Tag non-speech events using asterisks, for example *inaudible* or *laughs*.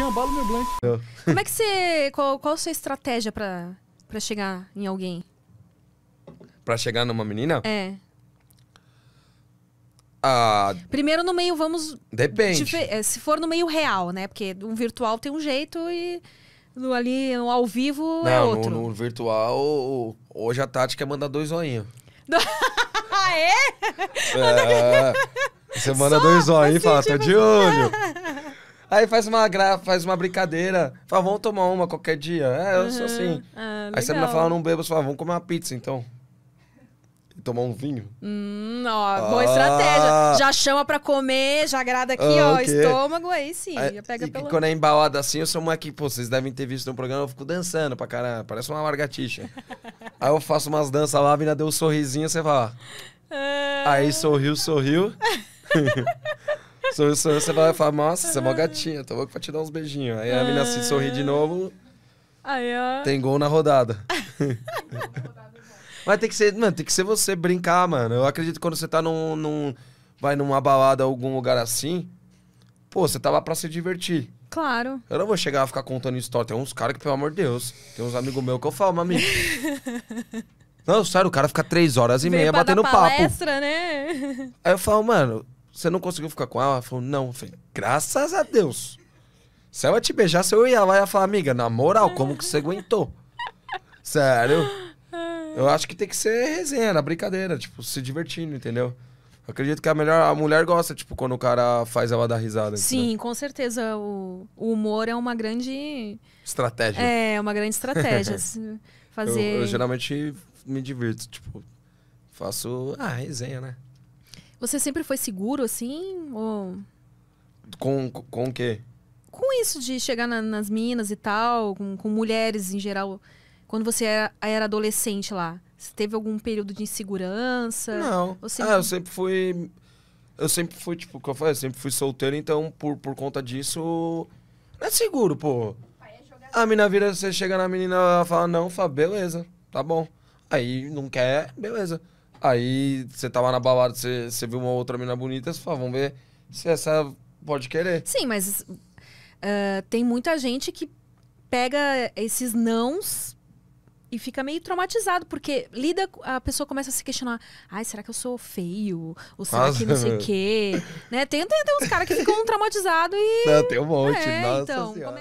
rapidinho, abalo meu blunt. Como é que você. Qual, qual a sua estratégia pra, pra chegar em alguém? Pra chegar numa menina? É. Ah, Primeiro no meio, vamos. Depende. É, se for no meio real, né? Porque um virtual tem um jeito e no, ali no ao vivo é Não, outro. no, no virtual, hoje a tática é mandar dois zoinhos. *laughs* Ah, é? É, você manda dois olhos e fala, assim, tô de tipo assim. olho. *laughs* Aí faz uma gra... faz uma brincadeira. Fala, vamos tomar uma qualquer dia. É, eu sou uhum. assim. Ah, aí você me fala, não bebo, você fala, vamos comer uma pizza então. E tomar um vinho. Hum, ó, ah. boa estratégia. Ah. Já chama pra comer, já agrada aqui, ah, ó, okay. estômago, aí sim. Aí, pega e pelo... quando é embalada assim, eu sou moleque, pô, vocês devem ter visto no programa, eu fico dançando pra caramba, parece uma largatixa. *laughs* aí eu faço umas danças lá, a mina deu um sorrisinho, você fala... Ah. Aí sorriu, sorriu. *laughs* você vai falar, nossa, você é mó ah. gatinha, tô louco pra te dar uns beijinhos. Aí a menina se ah. sorri de novo. Aí, ó. Tem gol na rodada. *laughs* Mas tem que ser, mano, tem que ser você brincar, mano. Eu acredito que quando você tá num. num vai numa balada algum lugar assim, pô, você tá lá pra se divertir. Claro. Eu não vou chegar a ficar contando história. Tem uns caras que, pelo amor de Deus, tem uns amigos meus que eu falo, mami. *laughs* não, sério, o cara fica três horas e meia batendo palestra, papo. palestra, né? Aí eu falo, mano, você não conseguiu ficar com ela? Ela falou, não. Eu falei, graças a Deus. Se ela te beijasse, eu ia lá e ia falar, amiga, na moral, como que você aguentou? Sério. Eu acho que tem que ser resenha, na brincadeira, tipo, se divertindo, entendeu? Eu acredito que a melhor a mulher gosta, tipo, quando o cara faz ela dar risada. Sim, com certeza. O, o, humor é uma grande. Estratégia. É, uma grande estratégia. fazer. *laughs* Assim, eu, eu geralmente me divirto, tipo, faço. a ah, resenha, né? Você sempre foi seguro, assim? Ou... Com, com o quê? Com isso de chegar na, nas minas e tal, com, com, mulheres em geral. Quando você era, era adolescente lá, você teve algum período de insegurança? Não. Ah, eu sempre fui. Eu sempre fui, tipo, o que eu falei, eu sempre fui solteiro, então por, por conta disso. Não é seguro, pô. A mina vira, você chega na menina e fala, não, fala, beleza, tá bom. Aí não quer, beleza. Aí você tava tá na balada, você, você viu uma outra mina bonita, você fala, vamos ver se essa pode querer. Sim, mas uh, tem muita gente que pega esses nãos e fica meio traumatizado, porque lida, a pessoa começa a se questionar. Ai, será que eu sou feio? Ou será nossa, ah, que não sei o *laughs* quê? né? Tem, tem, tem uns caras que ficam traumatizados e. Não, tem um monte, é, nossa então,